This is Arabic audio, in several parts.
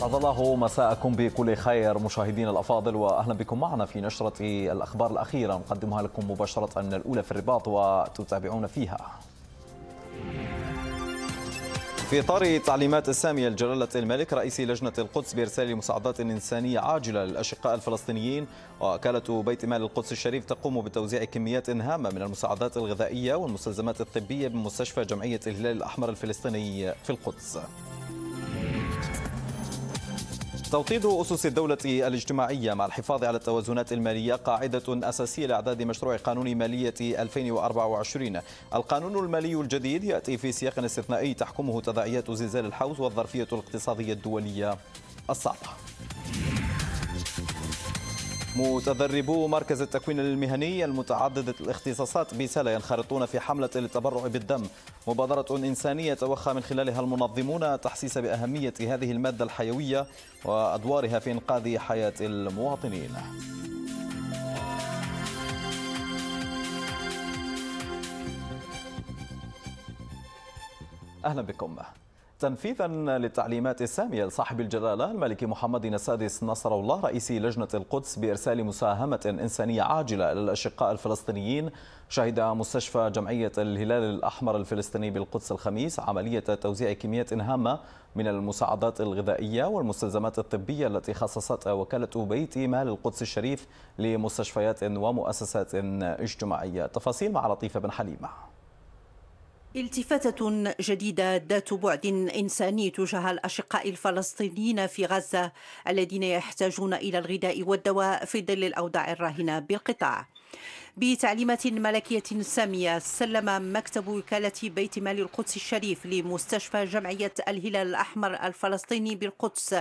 أسعد الله مساءكم بكل خير مشاهدينا الأفاضل وأهلا بكم معنا في نشرة الأخبار الأخيرة نقدمها لكم مباشرة من الأولى في الرباط وتتابعون فيها في إطار تعليمات السامية لجلالة الملك رئيس لجنة القدس بإرسال مساعدات إنسانية عاجلة للأشقاء الفلسطينيين وكالة بيت مال القدس الشريف تقوم بتوزيع كميات هامة من المساعدات الغذائية والمستلزمات الطبية بمستشفى جمعية الهلال الأحمر الفلسطيني في القدس توطيد أسس الدولة الاجتماعية مع الحفاظ على التوازنات المالية قاعدة أساسية لإعداد مشروع قانون مالية 2024 القانون المالي الجديد يأتي في سياق استثنائي تحكمه تداعيات زلزال الحوز والظرفية الاقتصادية الدولية الصعبة متدربو مركز التكوين المهني المتعدد الاختصاصات بسلا ينخرطون في حملة للتبرع بالدم مبادرة إنسانية توخى من خلالها المنظمون تحسيس بأهمية هذه المادة الحيوية وأدوارها في إنقاذ حياة المواطنين أهلا بكم تنفيذا للتعليمات السامية لصاحب الجلالة الملك محمد السادس نصر الله رئيس لجنة القدس بإرسال مساهمة إنسانية عاجلة للأشقاء الفلسطينيين شهد مستشفى جمعية الهلال الأحمر الفلسطيني بالقدس الخميس عملية توزيع كميات هامة من المساعدات الغذائية والمستلزمات الطبية التي خصصتها وكالة بيت مال القدس الشريف لمستشفيات ومؤسسات اجتماعية تفاصيل مع لطيفة بن حليمة التفاتة جديدة ذات بعد إنساني تجاه الأشقاء الفلسطينيين في غزة الذين يحتاجون إلى الغذاء والدواء في ظل الأوضاع الراهنة بالقطاع بتعليمات ملكية سامية سلم مكتب وكالة بيت مال القدس الشريف لمستشفى جمعية الهلال الأحمر الفلسطيني بالقدس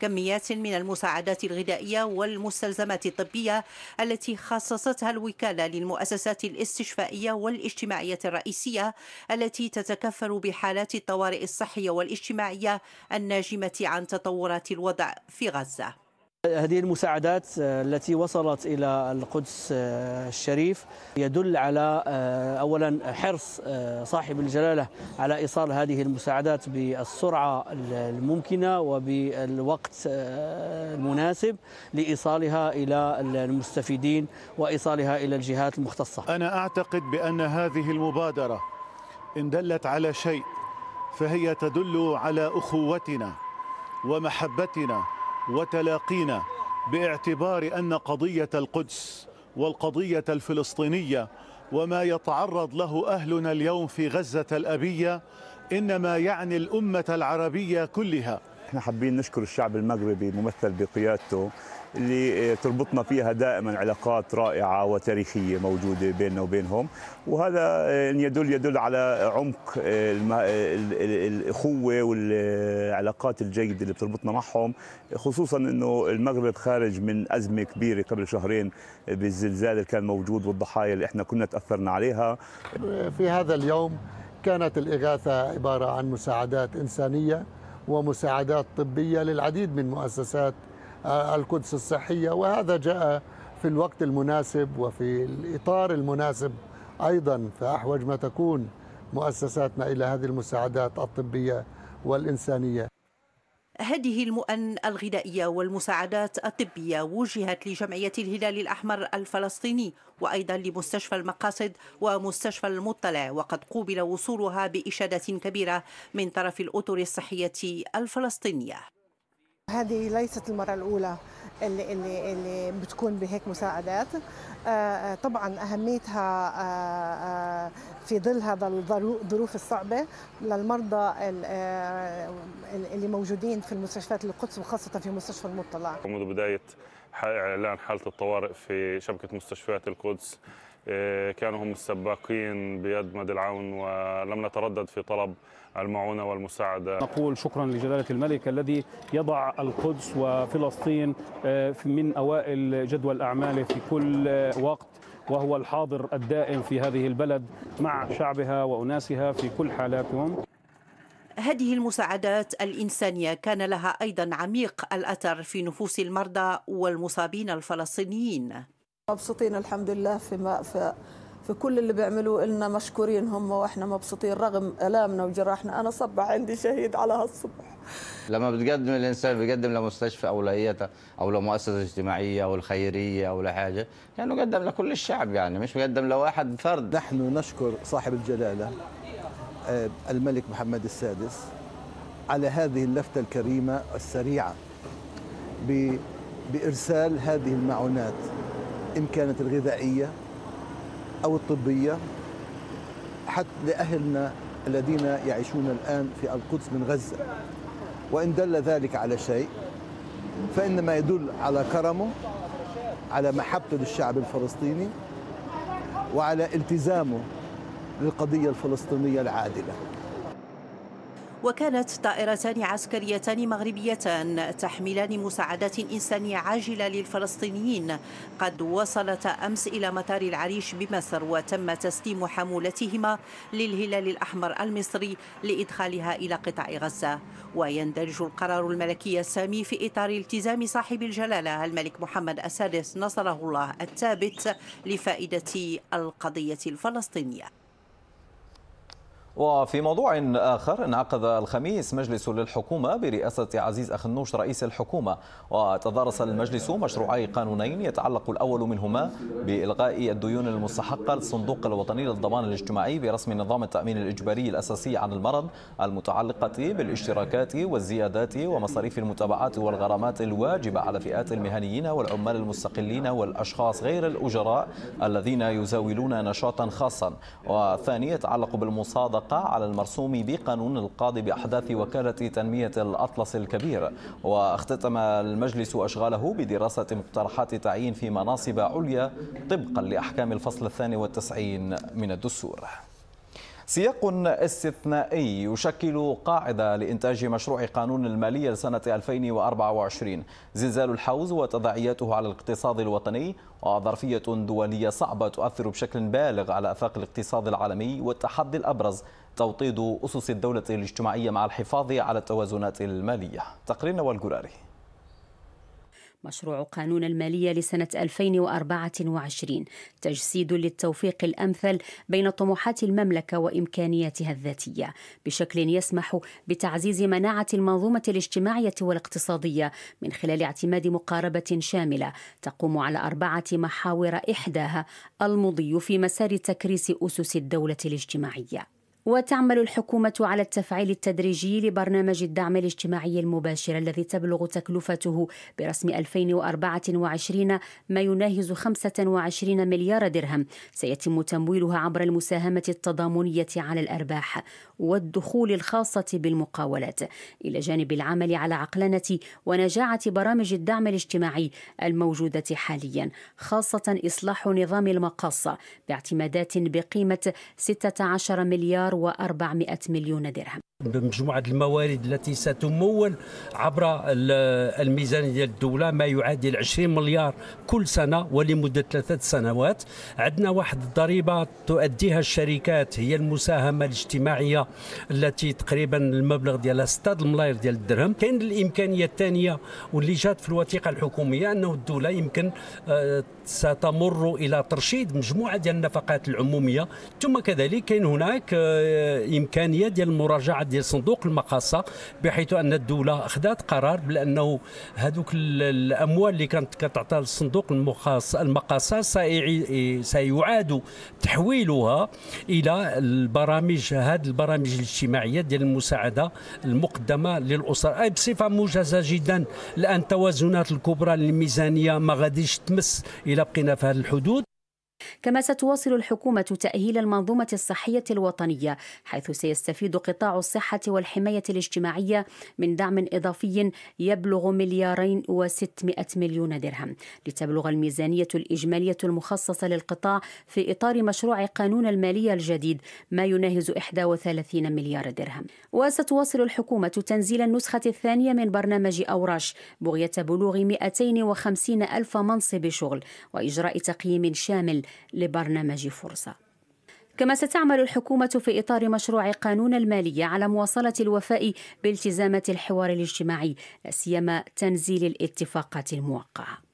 كميات من المساعدات الغذائية والمستلزمات الطبية التي خصصتها الوكالة للمؤسسات الاستشفائية والاجتماعية الرئيسية التي تتكفل بحالات الطوارئ الصحية والاجتماعية الناجمة عن تطورات الوضع في غزة هذه المساعدات آه، التي وصلت إلى القدس آه، الشريف يدل على آه، أولا حرص صاحب الجلالة على إيصال هذه المساعدات بالسرعة الممكنة وبالوقت المناسب لإيصالها إلى المستفيدين وإيصالها إلى الجهات المختصة أنا أعتقد بأن هذه المبادرة إن دلت على شيء فهي تدل على أخوتنا ومحبتنا وتلاقينا باعتبار أن قضية القدس والقضية الفلسطينية وما يتعرض له أهلنا اليوم في غزة الأبية إنما يعني الأمة العربية كلها احنا حابين نشكر الشعب المغربي ممثل بقيادته اللي آه، تربطنا فيها دائما علاقات رائعة وتاريخية موجودة بيننا وبينهم وهذا آه، يدل يدل على عمق آه، الأخوة والعلاقات الجيدة اللي بتربطنا معهم خصوصا أنه المغرب خارج من أزمة كبيرة قبل شهرين بالزلزال اللي كان موجود والضحايا اللي احنا كنا تأثرنا عليها في هذا اليوم كانت الإغاثة عبارة عن مساعدات إنسانية ومساعدات طبية للعديد من مؤسسات آه، القدس الصحية وهذا جاء في الوقت المناسب وفي الإطار المناسب أيضا فأحوج ما تكون مؤسساتنا إلى هذه المساعدات الطبية والإنسانية هذه المؤن الغذائية والمساعدات الطبية وجهت لجمعية الهلال الأحمر الفلسطيني وأيضا لمستشفى المقاصد ومستشفى المطلع وقد قوبل وصولها بإشادة كبيرة من طرف الأطر الصحية الفلسطينية هذه ليست المرة الأولى اللي اللي اللي بتكون بهيك مساعدات آه، آه، طبعا اهميتها آه، في ظل هذا الظروف الصعبه للمرضى اللي موجودين في المستشفيات القدس وخاصه في مستشفى المطلع منذ بدايه اعلان حاله الطوارئ في شبكه مستشفيات القدس إيه، كانوا هم السباقين بيد مد العون ولم نتردد في طلب المعونة والمساعدة نقول شكرا لجلالة الملك الذي يضع القدس وفلسطين إيه، من أوائل جدول أعماله في كل وقت وهو الحاضر الدائم في هذه البلد مع شعبها وأناسها في كل حالاتهم هذه المساعدات الإنسانية كان لها أيضا عميق الأثر في نفوس المرضى والمصابين الفلسطينيين مبسوطين الحمد لله ما في في كل اللي بيعملوه لنا مشكورين هم واحنا مبسوطين رغم الامنا وجراحنا انا صبح عندي شهيد على هالصبح لما بتقدم الانسان بيقدم لمستشفى او لهيئة او لمؤسسه اجتماعيه او الخيريه او لحاجه يعني قدم لكل الشعب يعني مش بيقدم لواحد فرد نحن نشكر صاحب الجلاله آه، الملك محمد السادس على هذه اللفته الكريمه السريعه بارسال هذه المعونات إن كانت الغذائية أو الطبية حتى لأهلنا الذين يعيشون الآن في القدس من غزة وإن دل ذلك على شيء فإنما يدل على كرمه على محبته للشعب الفلسطيني وعلى التزامه للقضية الفلسطينية العادلة وكانت طائرتان عسكريتان مغربيتان تحملان مساعدات إنسانية عاجلة للفلسطينيين قد وصلتا أمس إلى مطار العريش بمصر وتم تسليم حمولتهما للهلال الأحمر المصري لإدخالها إلى قطاع غزة ويندرج القرار الملكي السامي في إطار التزام صاحب الجلالة الملك محمد السادس نصره الله الثابت لفائدة القضية الفلسطينية وفي موضوع آخر انعقد الخميس مجلس للحكومة برئاسة عزيز أخنوش رئيس الحكومة وتدارس المجلس مشروعي قانونين يتعلق الأول منهما بإلغاء الديون المستحقة للصندوق الوطني للضمان الاجتماعي برسم نظام التأمين الإجباري الأساسي عن المرض المتعلقة بالاشتراكات والزيادات ومصاريف المتابعات والغرامات الواجبة على فئات المهنيين والعمال المستقلين والأشخاص غير الأجراء الذين يزاولون نشاطا خاصا والثاني يتعلق بالمصادقة الوقع على المرسوم بقانون القاضي بأحداث وكالة تنمية الأطلس الكبير واختتم المجلس أشغاله بدراسة مقترحات تعيين في مناصب عليا طبقا لأحكام الفصل الثاني والتسعين من الدستور سياق استثنائي يشكل قاعدة لإنتاج مشروع قانون المالية لسنة 2024 زلزال الحوز وتداعياته على الاقتصاد الوطني وظرفية دولية صعبة تؤثر بشكل بالغ على أفاق الاقتصاد العالمي والتحدي الأبرز توطيد أسس الدولة الاجتماعية مع الحفاظ على التوازنات المالية تقرير نوال مشروع قانون المالية لسنة 2024 تجسيد للتوفيق الأمثل بين طموحات المملكة وإمكانياتها الذاتية بشكل يسمح بتعزيز مناعة المنظومة الاجتماعية والاقتصادية من خلال اعتماد مقاربة شاملة تقوم على أربعة محاور إحداها المضي في مسار تكريس أسس الدولة الاجتماعية وتعمل الحكومة على التفعيل التدريجي لبرنامج الدعم الاجتماعي المباشر الذي تبلغ تكلفته برسم 2024 ما يناهز 25 مليار درهم سيتم تمويلها عبر المساهمة التضامنية على الأرباح والدخول الخاصة بالمقاولات إلى جانب العمل على عقلنة ونجاعة برامج الدعم الاجتماعي الموجودة حاليا خاصة إصلاح نظام المقاصة باعتمادات بقيمة 16 مليار نحو 400 مليون درهم بمجموعة الموارد التي ستمول عبر الميزانية ديال الدولة ما يعادل 20 مليار كل سنة ولمدة ثلاثة سنوات عندنا واحد الضريبة تؤديها الشركات هي المساهمة الاجتماعية التي تقريبا المبلغ ديالها 6 ملاير ديال الدرهم كاين الإمكانية الثانية واللي جات في الوثيقة الحكومية أنه الدولة يمكن آه، ستمر إلى ترشيد مجموعة ديال النفقات العمومية ثم كذلك كاين هناك آه، إمكانية ديال المراجعة ديال صندوق المقاصه بحيث ان الدوله اخذت قرار بانه هذوك الاموال اللي كانت كتعطى للصندوق المقاصه سيعاد تحويلها الى البرامج هذه البرامج الاجتماعيه ديال المساعده المقدمه للاسر اي بصفه موجزه جدا الان التوازنات الكبرى للميزانيه ما غاديش تمس الى بقينا في هذه الحدود كما ستواصل الحكومة تأهيل المنظومة الصحية الوطنية حيث سيستفيد قطاع الصحة والحماية الاجتماعية من دعم إضافي يبلغ مليارين وستمائة مليون درهم لتبلغ الميزانية الإجمالية المخصصة للقطاع في إطار مشروع قانون المالية الجديد ما يناهز 31 مليار درهم وستواصل الحكومة تنزيل النسخة الثانية من برنامج أوراش بغية بلوغ 250 ألف منصب شغل وإجراء تقييم شامل لبرنامج فرصه كما ستعمل الحكومة في إطار مشروع قانون المالية على مواصلة الوفاء بالتزامات الحوار الاجتماعي سيما تنزيل الاتفاقات الموقعة.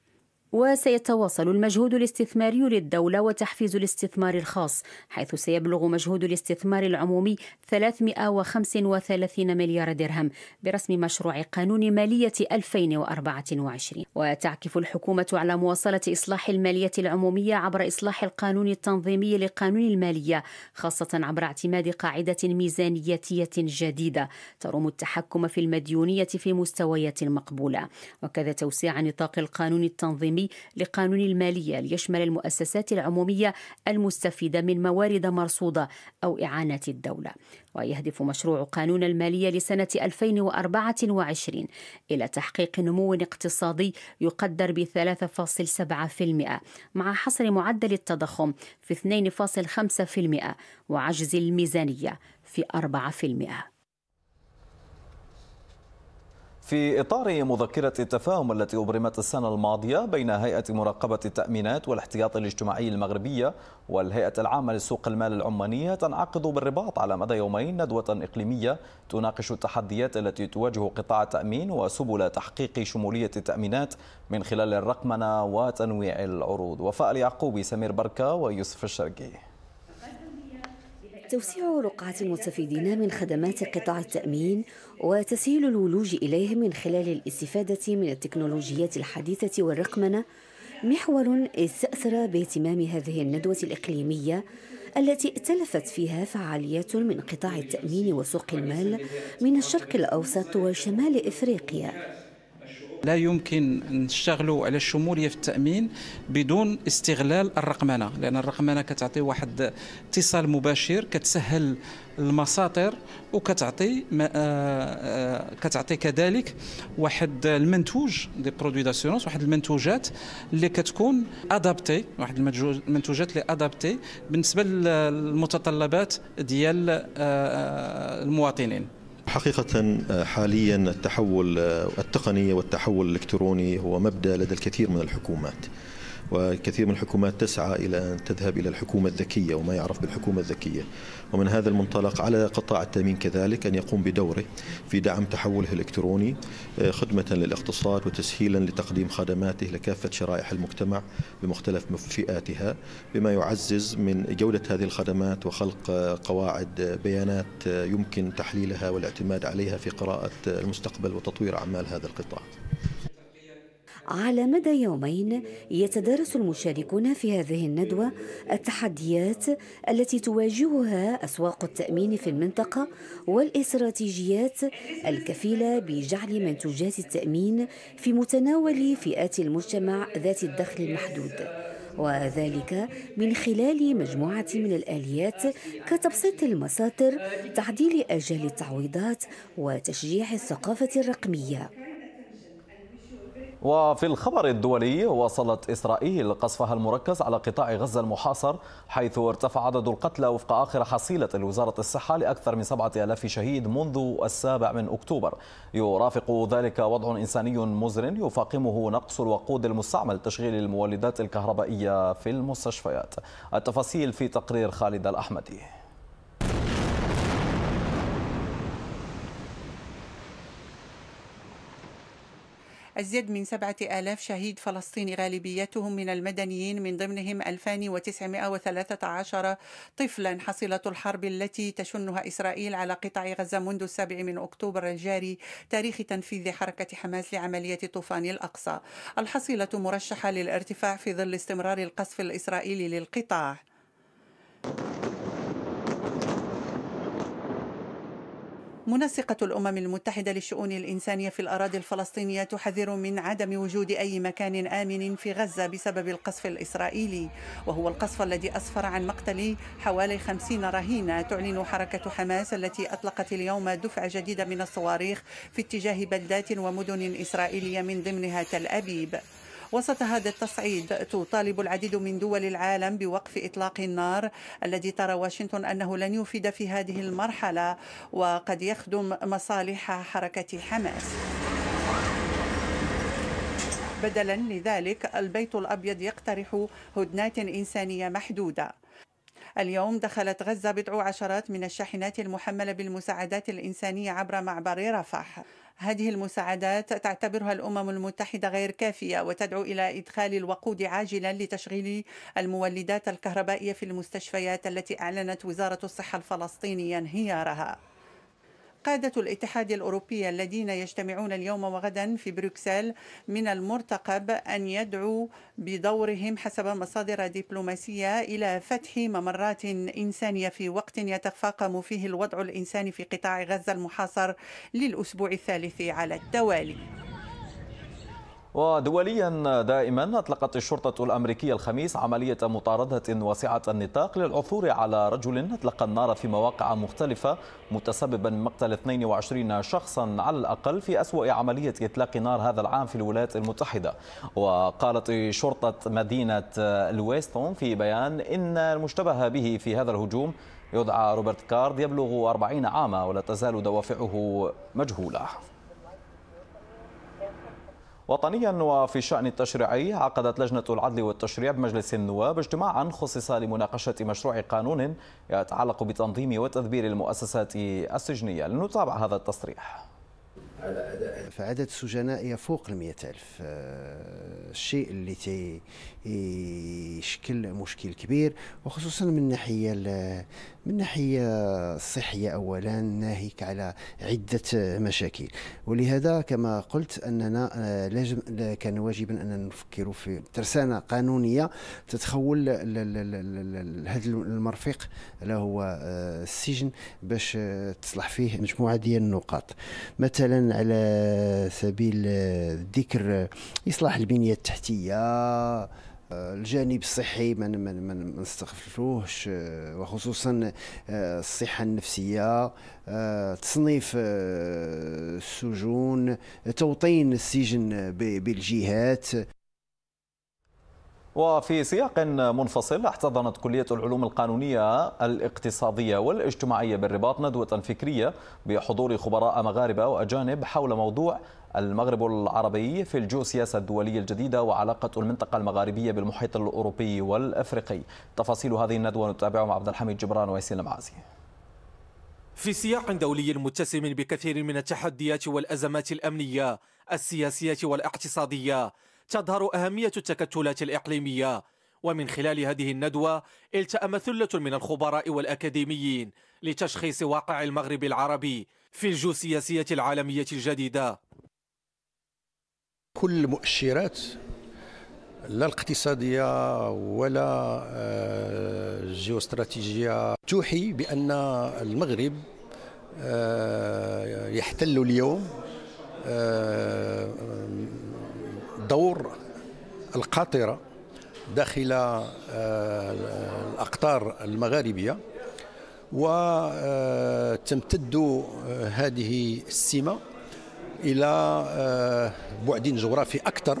وسيتواصل المجهود الاستثماري للدولة وتحفيز الاستثمار الخاص حيث سيبلغ مجهود الاستثمار العمومي 335 مليار درهم برسم مشروع قانون مالية 2024 وتعكف الحكومة على مواصلة إصلاح المالية العمومية عبر إصلاح القانون التنظيمي لقانون المالية خاصة عبر اعتماد قاعدة ميزانية جديدة تروم التحكم في المديونية في مستويات مقبولة وكذا توسيع نطاق القانون التنظيمي لقانون المالية ليشمل المؤسسات العمومية المستفيدة من موارد مرصودة أو إعانة الدولة ويهدف مشروع قانون المالية لسنة 2024 إلى تحقيق نمو اقتصادي يقدر ب 3.7% مع حصر معدل التضخم في 2.5% وعجز الميزانية في 4% في إطار مذكرة التفاهم التي أبرمت السنة الماضية بين هيئة مراقبة التأمينات والاحتياط الاجتماعي المغربية والهيئة العامة لسوق المال العمانية تنعقد بالرباط على مدى يومين ندوة إقليمية تناقش التحديات التي تواجه قطاع التأمين وسبل تحقيق شمولية التأمينات من خلال الرقمنة وتنويع العروض وفاء اليعقوبي سمير بركة ويوسف الشرقي توسيع رقعة المستفيدين من خدمات قطاع التأمين وتسهيل الولوج إليهم من خلال الاستفادة من التكنولوجيات الحديثة والرقمنة محور استأثر باهتمام هذه الندوة الإقليمية التي ائتلفت فيها فعاليات من قطاع التأمين وسوق المال من الشرق الأوسط وشمال إفريقيا لا يمكن نشتغلوا على الشموليه في التامين بدون استغلال الرقمنه لان الرقمنه كتعطي واحد اتصال مباشر كتسهل المساطر وكتعطي آه، آه، كتعطي كذلك واحد المنتوج دي برودوي داسيونس واحد المنتوجات اللي كتكون ادابتي واحد المنتوجات اللي ادابتي بالنسبه للمتطلبات ديال آه، المواطنين حقيقة آه، حاليا التحول آه، التقني والتحول الالكتروني هو مبدا لدى الكثير من الحكومات وكثير من الحكومات تسعى إلى أن تذهب إلى الحكومة الذكية وما يعرف بالحكومة الذكية ومن هذا المنطلق على قطاع التأمين كذلك أن يقوم بدوره في دعم تحوله الإلكتروني آه، خدمة للاقتصاد وتسهيلا لتقديم خدماته لكافة شرائح المجتمع بمختلف فئاتها بما يعزز من جودة هذه الخدمات وخلق قواعد بيانات يمكن تحليلها والاعتماد عليها في قراءة المستقبل وتطوير أعمال هذا القطاع على مدى يومين يتدارس المشاركون في هذه الندوة التحديات التي تواجهها أسواق التأمين في المنطقة والاستراتيجيات الكفيلة بجعل منتوجات التأمين في متناول فئات المجتمع ذات الدخل المحدود وذلك من خلال مجموعة من الآليات كتبسيط المساطر، تعديل أجال التعويضات، وتشجيع الثقافة الرقمية. وفي الخبر الدولي واصلت إسرائيل قصفها المركز على قطاع غزة المحاصر حيث ارتفع عدد القتلى وفق آخر حصيلة لوزارة الصحة لأكثر من 7000 شهيد منذ السابع من أكتوبر يرافق ذلك وضع إنساني مزر يفاقمه نقص الوقود المستعمل لتشغيل المولدات الكهربائية في المستشفيات التفاصيل في تقرير خالد الأحمدي أزيد من سبعة آلاف شهيد فلسطيني غالبيتهم من المدنيين من ضمنهم 2913 طفلا حصيلة الحرب التي تشنها إسرائيل على قطاع غزة منذ السابع من أكتوبر الجاري تاريخ تنفيذ حركة حماس لعملية طوفان الأقصى الحصيلة مرشحة للارتفاع في ظل استمرار القصف الإسرائيلي للقطاع منسقة الأمم المتحدة للشؤون الإنسانية في الأراضي الفلسطينية تحذر من عدم وجود أي مكان آمن في غزة بسبب القصف الإسرائيلي وهو القصف الذي أسفر عن مقتل حوالي 50 رهينة تعلن حركة حماس التي أطلقت اليوم دفعة جديدة من الصواريخ في اتجاه بلدات ومدن إسرائيلية من ضمنها تل أبيب وسط هذا التصعيد تطالب العديد من دول العالم بوقف إطلاق النار الذي ترى واشنطن أنه لن يفيد في هذه المرحلة وقد يخدم مصالح حركة حماس بدلا لذلك البيت الابيض يقترح هدنات انسانيه محدوده اليوم دخلت غزة بضع عشرات من الشاحنات المحملة بالمساعدات الإنسانية عبر معبر رفح هذه المساعدات تعتبرها الامم المتحده غير كافيه وتدعو الى ادخال الوقود عاجلا لتشغيل المولدات الكهربائيه في المستشفيات التي اعلنت وزاره الصحه الفلسطينيه انهيارها قادة الاتحاد الأوروبي الذين يجتمعون اليوم وغدا في بروكسل من المرتقب أن يدعوا بدورهم حسب مصادر دبلوماسية إلى فتح ممرات إنسانية في وقت يتفاقم فيه الوضع الإنساني في قطاع غزة المحاصر للأسبوع الثالث على التوالي ودوليا دائما أطلقت الشرطة الأمريكية الخميس عملية مطاردة واسعة النطاق للعثور على رجل أطلق النار في مواقع مختلفة متسببا بمقتل 22 شخصا على الأقل في أسوأ عملية إطلاق نار هذا العام في الولايات المتحدة وقالت شرطة مدينة لويستون في بيان إن المشتبه به في هذا الهجوم يدعى روبرت كارد يبلغ 40 عاما ولا تزال دوافعه مجهولة وطنيا وفي الشأن التشريعي عقدت لجنة العدل والتشريع بمجلس النواب اجتماعا خصص لمناقشة مشروع قانون يتعلق بتنظيم وتدبير المؤسسات السجنية لنتابع هذا التصريح فعدد السجناء يفوق المئة ألف آه، الشيء اللي يشكل مشكل كبير وخصوصا من الناحيه من الناحيه الصحيه اولا ناهيك على عده مشاكل ولهذا كما قلت اننا آه، لازم كان واجبا اننا نفكر في ترسانه قانونيه تتخول هذا المرفق اللي هو آه، السجن باش آه، تصلح فيه مجموعه ديال النقاط مثلا على سبيل الذكر اصلاح البنيه التحتيه آه، الجانب الصحي ما نستغفلوهش آه، وخصوصا آه، الصحه النفسيه تصنيف السجون توطين السجن بالجهات وفي سياق منفصل احتضنت كلية العلوم القانونية الاقتصادية والاجتماعية بالرباط ندوة فكرية بحضور خبراء مغاربة وأجانب حول موضوع المغرب العربي في السياسة الدولية الجديدة وعلاقة المنطقة المغاربية بالمحيط الأوروبي والأفريقي تفاصيل هذه الندوة نتابعها مع عبد الحميد جبران وياسين المعازي في سياق دولي متسم بكثير من التحديات والأزمات الأمنية السياسية والاقتصادية تظهر أهمية التكتلات الإقليمية ومن خلال هذه الندوة التأم ثلة من الخبراء والأكاديميين لتشخيص واقع المغرب العربي في السياسية العالمية الجديدة كل المؤشرات لا الاقتصاديه ولا الجيوستراتيجيه آه، توحي بان المغرب آه، يحتل اليوم آه، دور القاطره داخل الاقطار المغاربيه وتمتد هذه السمه الى آه، بعد جغرافي اكثر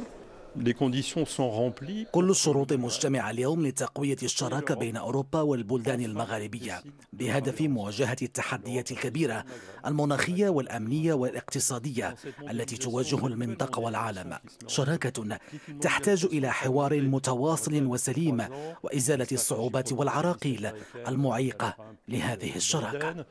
كل الشروط مجتمعة اليوم لتقوية الشراكة بين أوروبا والبلدان المغاربية بهدف مواجهة التحديات الكبيرة المناخية والأمنية والاقتصادية التي تواجه المنطقة والعالم شراكة تحتاج إلى حوار متواصل وسليم وإزالة الصعوبات والعراقيل المعيقة لهذه الشراكة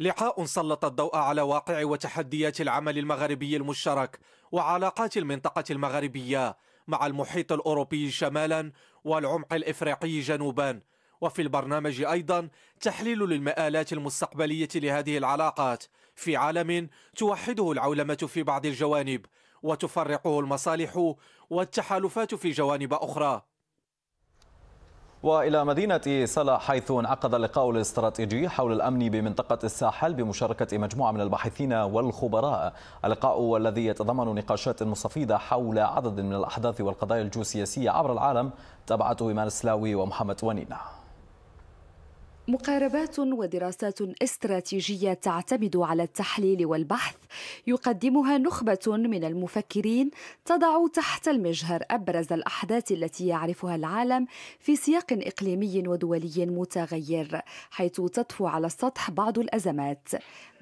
لقاء سلط الضوء على واقع وتحديات العمل المغربي المشترك وعلاقات المنطقة المغربية مع المحيط الأوروبي شمالا والعمق الإفريقي جنوبا وفي البرنامج أيضا تحليل للمآلات المستقبلية لهذه العلاقات في عالم توحده العولمة في بعض الجوانب وتفرقه المصالح والتحالفات في جوانب أخرى وإلى مدينة صلا حيث انعقد اللقاء الاستراتيجي حول الأمن بمنطقة الساحل بمشاركة مجموعة من الباحثين والخبراء اللقاء الذي يتضمن نقاشات مستفيضة حول عدد من الأحداث والقضايا الجيوسياسية عبر العالم تابعته إيمان السلاوي ومحمد ونينا مقاربات ودراسات استراتيجية تعتمد على التحليل والبحث يقدمها نخبة من المفكرين تضع تحت المجهر أبرز الأحداث التي يعرفها العالم في سياق إقليمي ودولي متغير حيث تطفو على السطح بعض الأزمات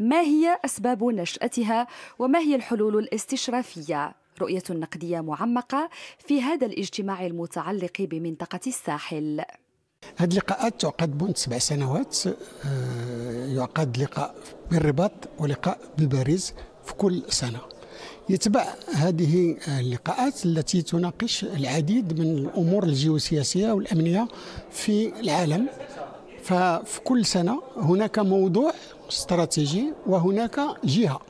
ما هي أسباب نشأتها وما هي الحلول الاستشرافية؟ رؤية نقدية معمقة في هذا الاجتماع المتعلق بمنطقة الساحل هذه اللقاءات تعقد منذ سبع سنوات آه، يعقد لقاء بالرباط ولقاء بباريس في كل سنه يتبع هذه اللقاءات التي تناقش العديد من الامور الجيوسياسيه والامنيه في العالم ففي كل سنه هناك موضوع استراتيجي وهناك جهه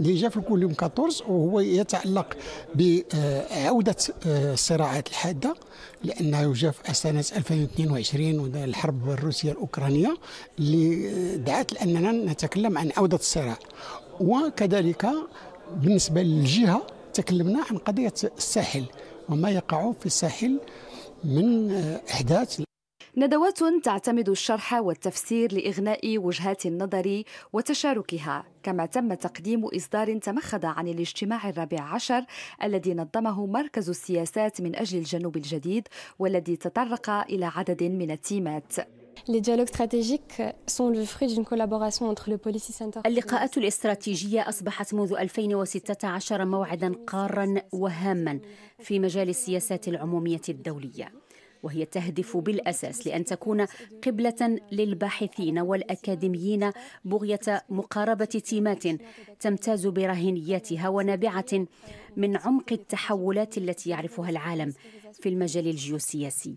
اللي جاء في الكوليوم يوم 14 وهو يتعلق بعودة الصراعات آه، الحادة لأنه جاء في سنة 2022 الحرب الروسية الأوكرانية اللي دعت لأننا نتكلم عن عودة الصراع وكذلك بالنسبة للجهة تكلمنا عن قضية الساحل وما يقع في الساحل من آه، أحداث ندوات تعتمد الشرح والتفسير لإغناء وجهات النظر وتشاركها كما تم تقديم إصدار تمخض عن الاجتماع الرابع عشر الذي نظمه مركز السياسات من أجل الجنوب الجديد والذي تطرق إلى عدد من التيمات اللقاءات الاستراتيجية أصبحت منذ 2016 موعدا قارا وهاما في مجال السياسات العمومية الدولية وهي تهدف بالاساس لان تكون قبله للباحثين والاكاديميين بغيه مقاربه تيمات تمتاز برهنياتها ونابعه من عمق التحولات التي يعرفها العالم في المجال الجيوسياسي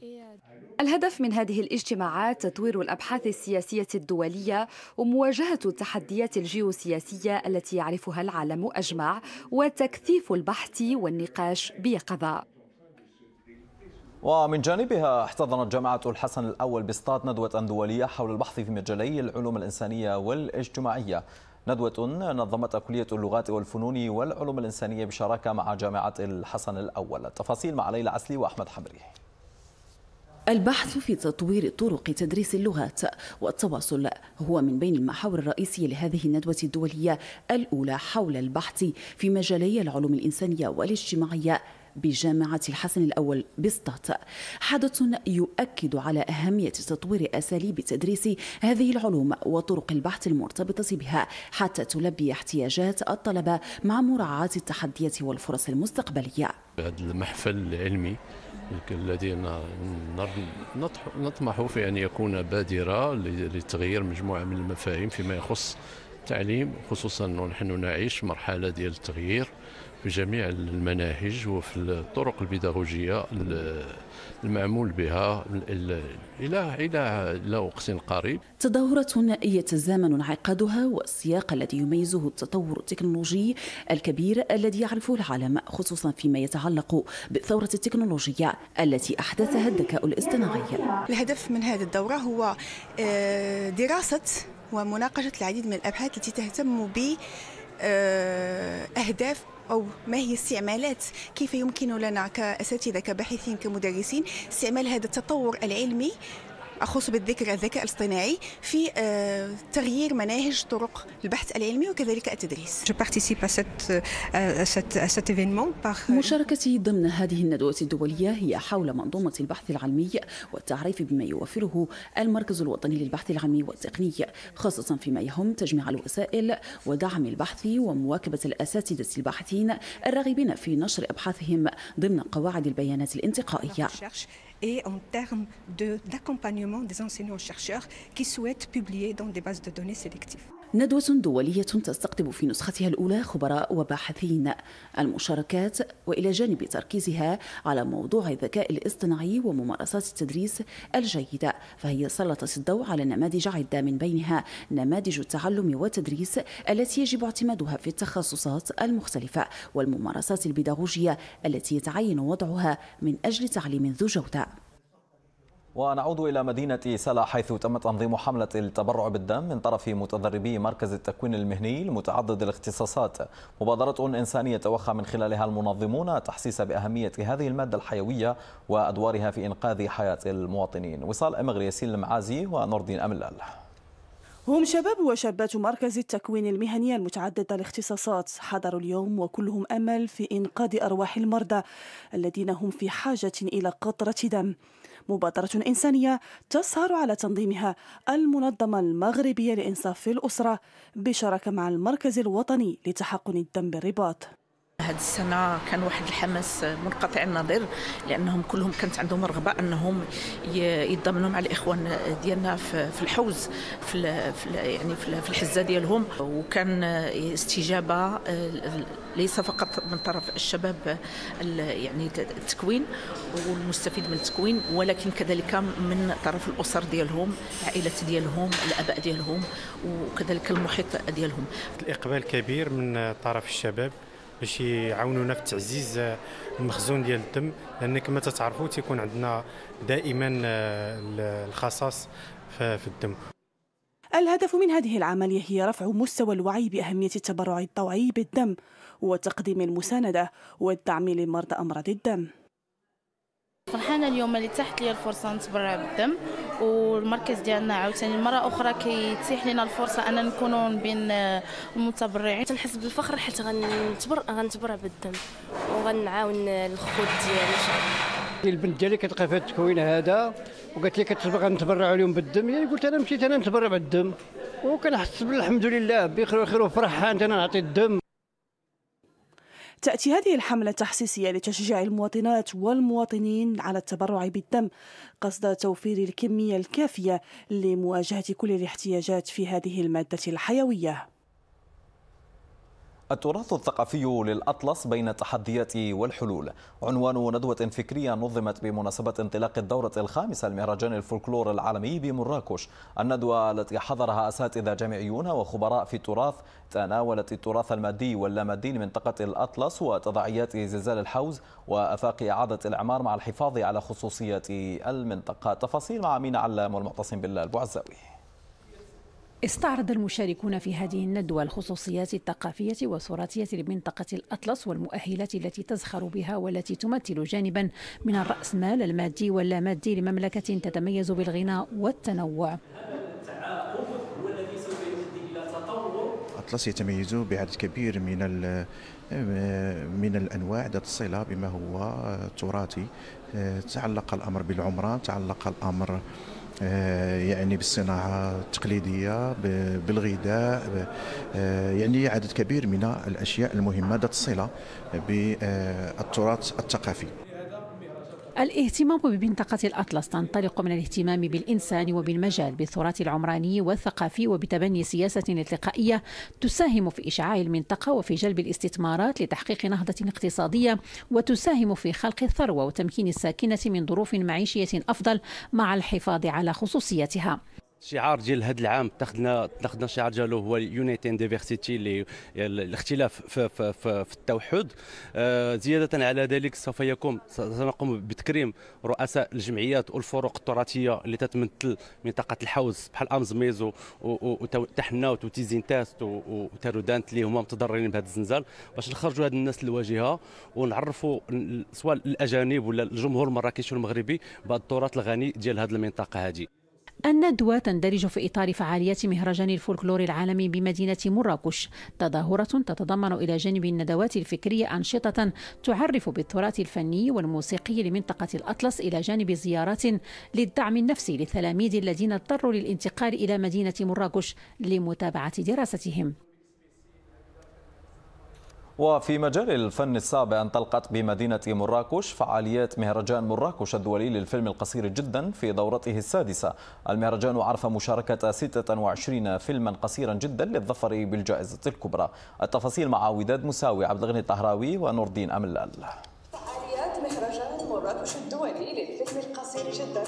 الهدف من هذه الاجتماعات تطوير الابحاث السياسيه الدوليه ومواجهه التحديات الجيوسياسيه التي يعرفها العالم اجمع وتكثيف البحث والنقاش بيقظه ومن جانبها احتضنت جامعة الحسن الأول باصطاد ندوة دولية حول البحث في مجالي العلوم الإنسانية والاجتماعية ندوة نظمتها كلية اللغات والفنون والعلوم الإنسانية بشراكة مع جامعة الحسن الأول التفاصيل مع ليلى عسلي وأحمد حمري البحث في تطوير طرق تدريس اللغات والتواصل هو من بين المحاور الرئيسية لهذه الندوة الدولية الأولى حول البحث في مجالي العلوم الإنسانية والاجتماعية بجامعة الحسن الأول بسطة حدث يؤكد على أهمية تطوير أساليب تدريس هذه العلوم وطرق البحث المرتبطة بها حتى تلبي احتياجات الطلبة مع مراعاة التحديات والفرص المستقبلية هذا المحفل العلمي الذي نطمح في أن يكون بادرة لتغيير مجموعة من المفاهيم فيما يخص التعليم خصوصا ونحن نعيش مرحلة ديال التغيير في جميع المناهج وفي الطرق البيداغوجية المعمول بها إلى إلى إلى وقت قريب تظاهرات يتزامن انعقادها والسياق الذي يميزه التطور التكنولوجي الكبير الذي يعرفه العالم خصوصا فيما يتعلق بالثورة التكنولوجية التي أحدثها الذكاء الاصطناعي الهدف من هذه الدورة هو آه، دراسة ومناقشة العديد من الأبحاث التي تهتم ب آه، أهداف أو ما هي استعمالات كيف يمكن لنا كأساتذة كباحثين كمدرسين استعمال هذا التطور العلمي أخص بالذكر الذكاء الاصطناعي في آه، تغيير مناهج طرق البحث العلمي وكذلك التدريس euh، مشاركتي ضمن هذه الندوة الدولية هي حول منظومة البحث العلمي والتعريف بما يوفره المركز الوطني للبحث العلمي والتقني خاصة فيما يهم تجميع الوسائل ودعم البحث ومواكبة الأساتذة الباحثين الراغبين في نشر أبحاثهم ضمن قواعد البيانات الانتقائية et en termes d'accompagnement des enseignants-chercheurs qui souhaitent publier dans des bases de données sélectives. ندوة دولية تستقطب في نسختها الأولى خبراء وباحثين المشاركات وإلى جانب تركيزها على موضوع الذكاء الاصطناعي وممارسات التدريس الجيدة فهي سلطت الضوء على نماذج عدة من بينها نماذج التعلم والتدريس التي يجب اعتمادها في التخصصات المختلفة والممارسات البيداغوجية التي يتعين وضعها من أجل تعليم ذو جودة ونعود إلى مدينة سلا حيث تم تنظيم حملة التبرع بالدم من طرف متدربي مركز التكوين المهني المتعدد الاختصاصات مبادرة إنسانية توخى من خلالها المنظمون تحسيس بأهمية هذه المادة الحيوية وأدوارها في إنقاذ حياة المواطنين وصال أمغري ياسين المعازي ونور الدين أملال هم شباب وشابات مركز التكوين المهني المتعدد الاختصاصات حضروا اليوم وكلهم أمل في إنقاذ أرواح المرضى الذين هم في حاجة إلى قطرة دم مبادرة إنسانية تسهر على تنظيمها المنظمة المغربية لإنصاف الأسرة بشراكة مع المركز الوطني لتحقن الدم بالرباط هاد السنه كان واحد الحماس منقطع النظير لانهم كلهم كانت عندهم رغبه انهم يضمنوا مع الاخوان ديالنا في الحوز في يعني في الحزه ديالهم وكان استجابه آه، ليس فقط من طرف الشباب يعني التكوين والمستفيد من التكوين ولكن كذلك من طرف الاسر ديالهم العائلات ديالهم الاباء ديالهم وكذلك المحيط ديالهم الاقبال كبير من طرف الشباب باش يعاونونا في تعزيز المخزون ديال الدم لان كما تتعرفوا تيكون عندنا دائما آه، الخصاص في الدم الهدف من هذه العملية هي رفع مستوى الوعي بأهمية التبرع الطوعي بالدم وتقديم المساندة والدعم لمرضى أمراض الدم فرحانة اليوم اللي تحت لي الفرصة نتبرع بالدم والمركز ديالنا عاوتاني مره اخرى كيتيح لنا الفرصه اننا نكونوا بين المتبرعين تنحس بالفخر حيت غنتبرع غنتبرع بالدم وغنعاون الخوت ديالي ان شاء الله البنت ديالي كتلقى في هذا التكوين هذا وقالت لي كتبغى نتبرع اليوم بالدم يعني قلت انا مشيت انا نتبرع بالدم وكنحس بالحمد لله بخير وخير وفرحان انا نعطي الدم تأتي هذه الحملة التحسيسية لتشجيع المواطنات والمواطنين على التبرع بالدم قصد توفير الكمية الكافية لمواجهة كل الاحتياجات في هذه المادة الحيوية التراث الثقافي للأطلس بين التحديات والحلول عنوان ندوة فكرية نظمت بمناسبة انطلاق الدورة الخامسة لمهرجان الفولكلور العالمي بمراكش الندوة التي حضرها أساتذة جامعيون وخبراء في التراث تناولت التراث المادي واللامادي لمنطقة الأطلس وتضعيات زلزال الحوز وأفاق إعادة الإعمار مع الحفاظ على خصوصية المنطقة تفاصيل مع أمين علام والمعتصم بالله البعزاوي استعرض المشاركون في هذه الندوة الخصوصيات الثقافية والتراثية لمنطقة الأطلس والمؤهلات التي تزخر بها والتي تمثل جانبا من الرأسمال المادي واللامادي لمملكة تتميز بالغنى والتنوع الاطلس يتميز بعدد كبير من من الانواع ذات الصله بما هو تراثي آه، تعلق الامر بالعمران تعلق الامر آه، يعني بالصناعه التقليديه بالغذاء آه، يعني عدد كبير من الاشياء المهمه ذات الصله بالتراث الثقافي الاهتمام بمنطقة الأطلس تنطلق من الاهتمام بالإنسان وبالمجال بالتراث العمراني والثقافي وبتبني سياسة التقائية تساهم في إشعاع المنطقة وفي جلب الاستثمارات لتحقيق نهضة اقتصادية وتساهم في خلق الثروة وتمكين الساكنة من ظروف معيشية أفضل مع الحفاظ على خصوصيتها شعار ديال هذا العام اتخذنا اتخذنا شعار ديالو هو يونيتين ديفيرسيتي اللي الاختلاف في, في, في, في التوحد آه، زياده على ذلك سوف يكون سنقوم بتكريم رؤساء الجمعيات والفرق التراثيه اللي تتمثل منطقه الحوز بحال ميزو وتحناوت تاست وتارودانت اللي هما متضررين بهذا الزنزال باش نخرجوا هاد الناس للواجهه ونعرفوا سواء الاجانب ولا الجمهور المراكشي والمغربي بهذا التراث الغني ديال هذه المنطقه هذه الندوة تندرج في إطار فعاليات مهرجان الفولكلور العالمي بمدينة مراكش تظاهرة تتضمن إلى جانب الندوات الفكرية أنشطة تعرف بالتراث الفني والموسيقي لمنطقة الأطلس إلى جانب زيارات للدعم النفسي للتلاميذ الذين اضطروا للانتقال إلى مدينة مراكش لمتابعة دراستهم وفي مجال الفن السابع انطلقت بمدينة مراكش فعاليات مهرجان مراكش الدولي للفيلم القصير جدا في دورته السادسة المهرجان عرف مشاركة 26 فيلما قصيرا جدا للظفر بالجائزة الكبرى التفاصيل مع وداد مساوي عبد الغني الطهراوي ونور الدين أملال القصير جدا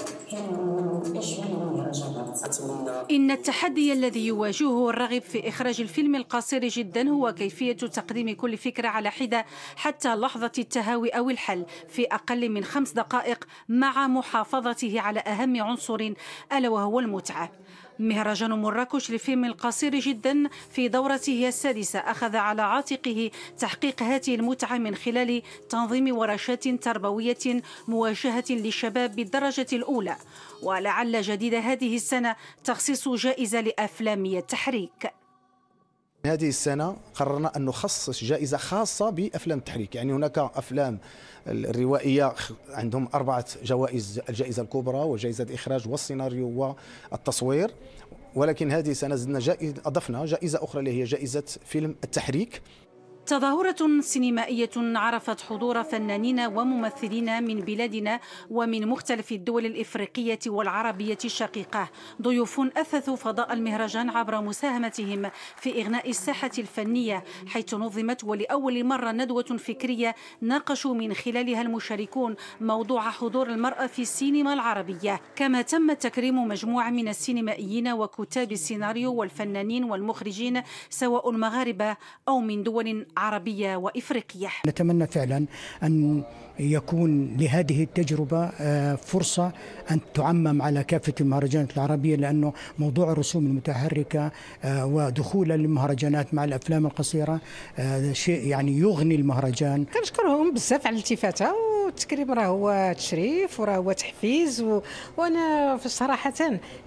إن التحدي الذي يواجهه الرغب في إخراج الفيلم القصير جدا هو كيفية تقديم كل فكرة على حدة حتى لحظة التهاوي أو الحل في أقل من خمس دقائق مع محافظته على أهم عنصر ألا وهو المتعة مهرجان مراكش للفيلم القصير جدا في دورته السادسة أخذ على عاتقه تحقيق هذه المتعة من خلال تنظيم ورشات تربوية مواجهة للشباب بالدرجة الأولى ولعل جديد هذه السنة تخصيص جائزة لأفلام التحريك هذه السنة قررنا أن نخصص جائزة خاصة بأفلام التحريك يعني هناك أفلام الروائية عندهم أربعة جوائز الجائزة الكبرى وجائزة الإخراج والسيناريو والتصوير ولكن هذه السنة زدنا جائزة أضفنا جائزة أخرى اللي هي جائزة فيلم التحريك تظاهرة سينمائية عرفت حضور فنانين وممثلين من بلادنا ومن مختلف الدول الإفريقية والعربية الشقيقة ضيوف أثثوا فضاء المهرجان عبر مساهمتهم في إغناء الساحة الفنية حيث نظمت ولأول مرة ندوة فكرية ناقشوا من خلالها المشاركون موضوع حضور المرأة في السينما العربية كما تم تكريم مجموعة من السينمائيين وكتاب السيناريو والفنانين والمخرجين سواء مغاربة أو من دول عربية وإفريقية نتمنى فعلا أن يكون لهذه التجربة آه، فرصة أن تعمم على كافة المهرجانات العربية لأنه موضوع الرسوم المتحركة آه، ودخول المهرجانات مع الأفلام القصيرة آه، شيء يعني يغني المهرجان كنشكرهم بزاف على الالتفاتة والتكريم راه هو تشريف وراه هو تحفيز و... وأنا صراحة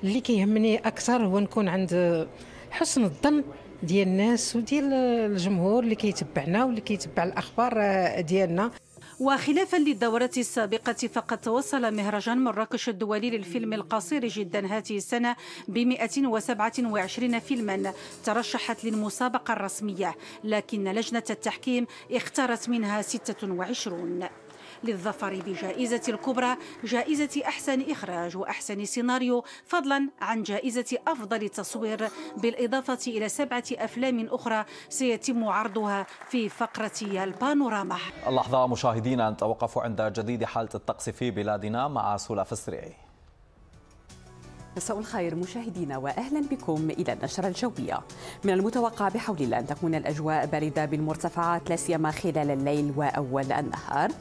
اللي كيهمني أكثر هو نكون عند حسن الظن ديال الناس وديال الجمهور اللي كيتبعنا واللي كيتبع الاخبار ديالنا وخلافا للدورة السابقة فقد توصل مهرجان مراكش الدولي للفيلم القصير جدا هذه السنة ب 127 فيلما ترشحت للمسابقة الرسمية لكن لجنة التحكيم اختارت منها 26 للظفر بجائزة الكبرى جائزة أحسن إخراج وأحسن سيناريو فضلا عن جائزة أفضل تصوير بالإضافة إلى سبعة أفلام أخرى سيتم عرضها في فقرة البانوراما اللحظة مشاهدينا نتوقف عند جديد حالة الطقس في بلادنا مع سولا فسريعي مساء الخير مشاهدينا واهلا بكم الى النشره الجويه. من المتوقع بحول الله ان تكون الاجواء بارده بالمرتفعات لا سيما خلال الليل واول النهار.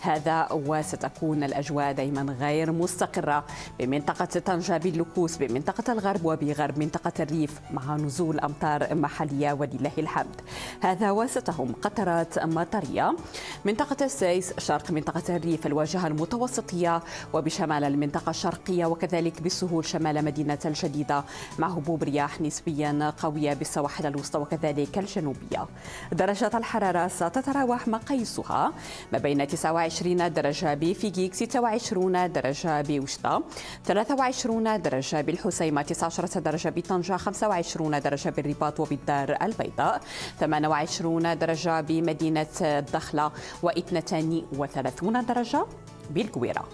هذا وستكون الاجواء دائما غير مستقره بمنطقه طنجه باللوكوس بمنطقه الغرب وبغرب منطقه الريف مع نزول امطار محليه ولله الحمد. هذا وستهم قطرات مطريه. منطقه السيس شرق منطقه الريف الواجهه المتوسطيه وبشمال المنطقه الشرقيه وكذلك بالسهول شمال شمال مدينة الجديدة مع هبوب رياح نسبيا قوية بالسواحل الوسطى وكذلك الجنوبية درجة الحرارة ستتراوح مقاييسها ما بين 29 درجة بفيجيك 26 درجة بوشتا 23 درجة بالحسيمة 19 درجة بطنجة 25 درجة بالرباط وبالدار البيضاء 28 درجة بمدينة الدخلة و 32 درجة بالكويرة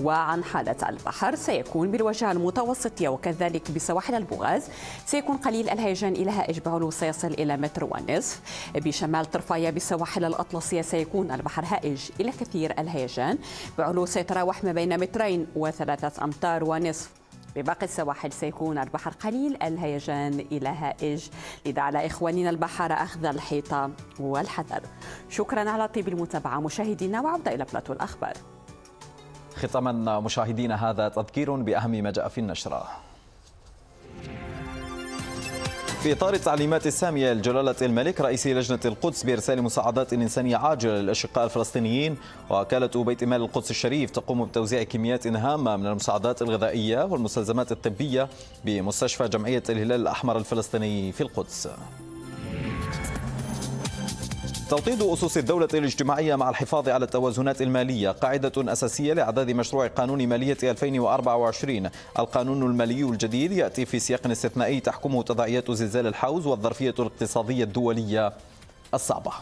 وعن حالة البحر سيكون بالوجهة المتوسطية وكذلك بسواحل البغاز سيكون قليل الهيجان إلى هائج بعلو سيصل إلى متر ونصف بشمال طرفايا بسواحل الأطلسية سيكون البحر هائج إلى كثير الهيجان بعلو سيتراوح ما بين مترين وثلاثة أمتار ونصف بباقي السواحل سيكون البحر قليل الهيجان إلى هائج لذا على إخواننا البحر أخذ الحيطة والحذر شكرا على طيب المتابعة مشاهدينا وعودة إلى بلاتو الأخبار ختاما مشاهدينا هذا تذكير بأهم ما جاء في النشرة في إطار التعليمات السامية لجلالة الملك رئيس لجنة القدس بإرسال مساعدات إنسانية عاجلة للأشقاء الفلسطينيين وكالة بيت مال القدس الشريف تقوم بتوزيع كميات هامة من المساعدات الغذائية والمستلزمات الطبية بمستشفى جمعية الهلال الأحمر الفلسطيني في القدس توطيد أسس الدولة الاجتماعية مع الحفاظ على التوازنات المالية قاعدة أساسية لإعداد مشروع قانون مالية 2024 القانون المالي الجديد يأتي في سياق استثنائي تحكمه تضعيات زلزال الحوز والظرفية الاقتصادية الدولية الصعبة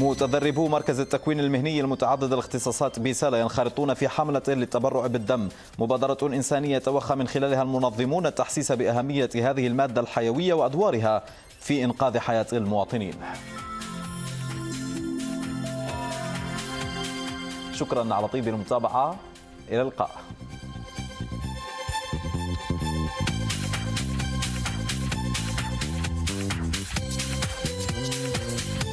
متدربو مركز التكوين المهني المتعدد الاختصاصات بيسالا ينخرطون في حملة للتبرع بالدم مبادرة إنسانية توخى من خلالها المنظمون التحسيس بأهمية هذه المادة الحيوية وأدوارها في إنقاذ حياة المواطنين شكرا على طيب المتابعة إلى اللقاء